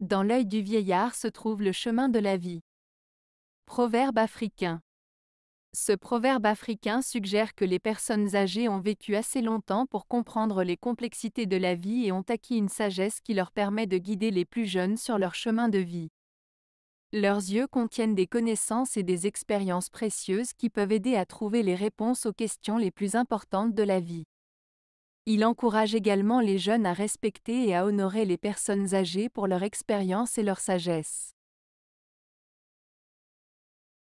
Dans l'œil du vieillard se trouve le chemin de la vie. Proverbe africain. Ce proverbe africain suggère que les personnes âgées ont vécu assez longtemps pour comprendre les complexités de la vie et ont acquis une sagesse qui leur permet de guider les plus jeunes sur leur chemin de vie. Leurs yeux contiennent des connaissances et des expériences précieuses qui peuvent aider à trouver les réponses aux questions les plus importantes de la vie. Il encourage également les jeunes à respecter et à honorer les personnes âgées pour leur expérience et leur sagesse.